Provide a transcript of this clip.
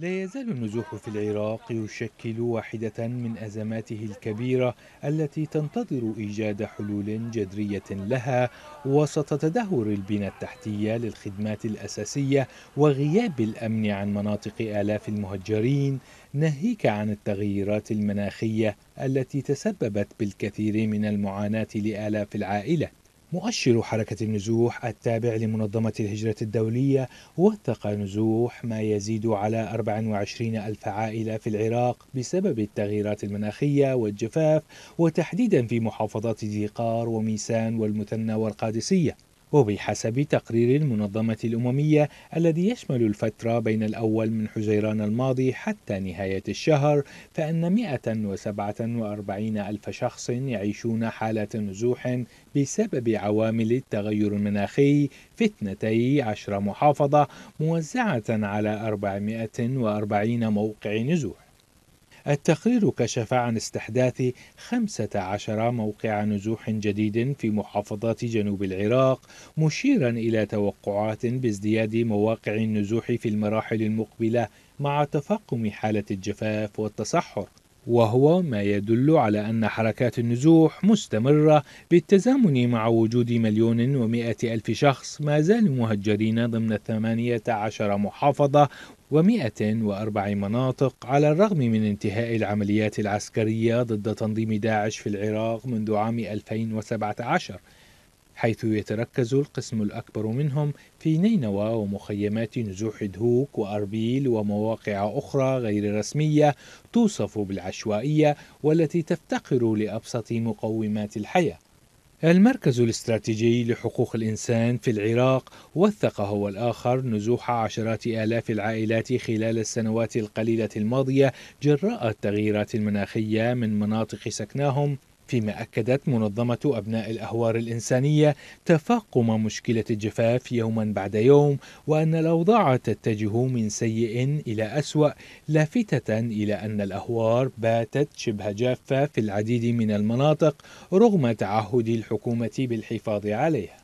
لا يزال النزوح في العراق يشكل واحدة من أزماته الكبيرة التي تنتظر إيجاد حلول جذرية لها وسط تدهور البنى التحتية للخدمات الأساسية وغياب الأمن عن مناطق آلاف المهجرين ناهيك عن التغييرات المناخية التي تسببت بالكثير من المعاناة لآلاف العائلة مؤشر حركة النزوح التابع لمنظمة الهجرة الدولية وثق نزوح ما يزيد على 24 ألف عائلة في العراق بسبب التغييرات المناخية والجفاف وتحديدا في محافظات ذي قار وميسان والمثنى والقادسية وبحسب تقرير المنظمة الأممية الذي يشمل الفترة بين الأول من حزيران الماضي حتى نهاية الشهر فإن 147 ألف شخص يعيشون حالة نزوح بسبب عوامل التغير المناخي في 12 محافظة موزعة على 440 موقع نزوح التقرير كشف عن استحداث 15 موقع نزوح جديد في محافظات جنوب العراق مشيرا إلى توقعات بازدياد مواقع النزوح في المراحل المقبلة مع تفاقم حالة الجفاف والتصحر وهو ما يدل على أن حركات النزوح مستمرة بالتزامن مع وجود مليون ومائة ألف شخص ما زالوا مهجرين ضمن الثمانية عشر محافظة ومائة وأربع مناطق على الرغم من انتهاء العمليات العسكرية ضد تنظيم داعش في العراق منذ عام 2017 حيث يتركز القسم الأكبر منهم في نينوى ومخيمات نزوح دهوك وأربيل ومواقع أخرى غير رسمية توصف بالعشوائية والتي تفتقر لأبسط مقومات الحياة. المركز الاستراتيجي لحقوق الإنسان في العراق وثق هو الآخر نزوح عشرات آلاف العائلات خلال السنوات القليلة الماضية جراء التغييرات المناخية من مناطق سكناهم فيما أكدت منظمة أبناء الأهوار الإنسانية تفاقم مشكلة الجفاف يوما بعد يوم وأن الأوضاع تتجه من سيء إلى أسوأ لافتة إلى أن الأهوار باتت شبه جافة في العديد من المناطق رغم تعهد الحكومة بالحفاظ عليها